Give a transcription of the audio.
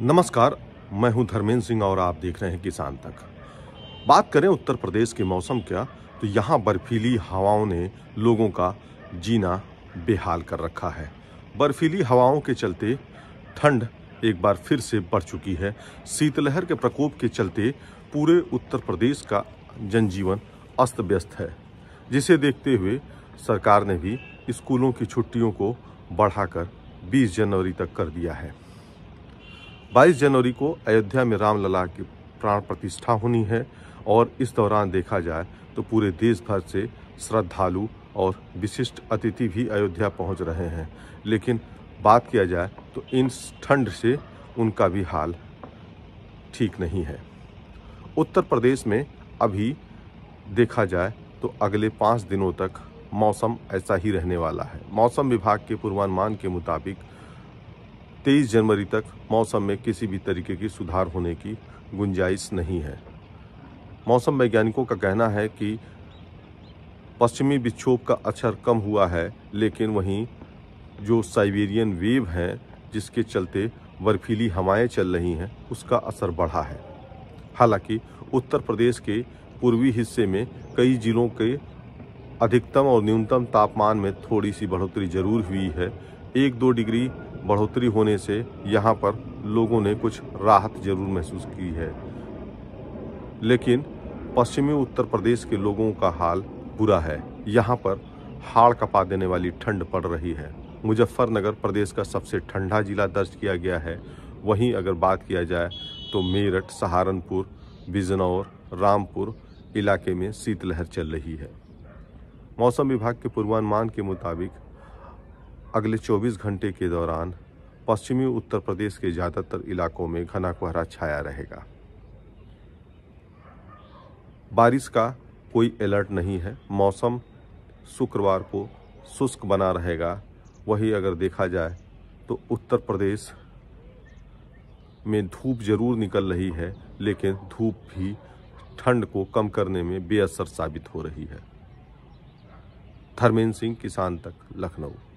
नमस्कार मैं हूं धर्मेंद्र सिंह और आप देख रहे हैं किसान तक बात करें उत्तर प्रदेश के मौसम क्या तो यहाँ बर्फीली हवाओं ने लोगों का जीना बेहाल कर रखा है बर्फीली हवाओं के चलते ठंड एक बार फिर से बढ़ चुकी है शीतलहर के प्रकोप के चलते पूरे उत्तर प्रदेश का जनजीवन अस्त व्यस्त है जिसे देखते हुए सरकार ने भी स्कूलों की छुट्टियों को बढ़ाकर 20 जनवरी तक कर दिया है 22 जनवरी को अयोध्या में रामलला की प्राण प्रतिष्ठा होनी है और इस दौरान देखा जाए तो पूरे देश भर से श्रद्धालु और विशिष्ट अतिथि भी अयोध्या पहुंच रहे हैं लेकिन बात किया जाए तो इन ठंड से उनका भी हाल ठीक नहीं है उत्तर प्रदेश में अभी देखा जाए तो अगले पाँच दिनों तक मौसम ऐसा ही रहने वाला है मौसम विभाग के पूर्वानुमान के मुताबिक तेईस जनवरी तक मौसम में किसी भी तरीके की सुधार होने की गुंजाइश नहीं है मौसम वैज्ञानिकों का कहना है कि पश्चिमी विक्षोभ का असर कम हुआ है लेकिन वहीं जो साइबेरियन वेव हैं जिसके चलते बर्फीली हवाएं चल रही हैं उसका असर बढ़ा है हालांकि उत्तर प्रदेश के पूर्वी हिस्से में कई जिलों के अधिकतम और न्यूनतम तापमान में थोड़ी सी बढ़ोतरी जरूर हुई है एक दो डिग्री बढ़ोतरी होने से यहाँ पर लोगों ने कुछ राहत जरूर महसूस की है लेकिन पश्चिमी उत्तर प्रदेश के लोगों का हाल बुरा है यहाँ पर हाड़ कपा देने वाली ठंड पड़ रही है मुजफ्फरनगर प्रदेश का सबसे ठंडा जिला दर्ज किया गया है वहीं अगर बात किया जाए तो मेरठ सहारनपुर बिजनौर रामपुर इलाके में शीतलहर चल रही है मौसम विभाग के पूर्वानुमान के मुताबिक अगले 24 घंटे के दौरान पश्चिमी उत्तर प्रदेश के ज़्यादातर इलाकों में घना कोहरा छाया रहेगा बारिश का कोई अलर्ट नहीं है मौसम शुक्रवार को शुष्क बना रहेगा वही अगर देखा जाए तो उत्तर प्रदेश में धूप जरूर निकल रही है लेकिन धूप भी ठंड को कम करने में बेअसर साबित हो रही है धर्मेंद्र सिंह किसान तक लखनऊ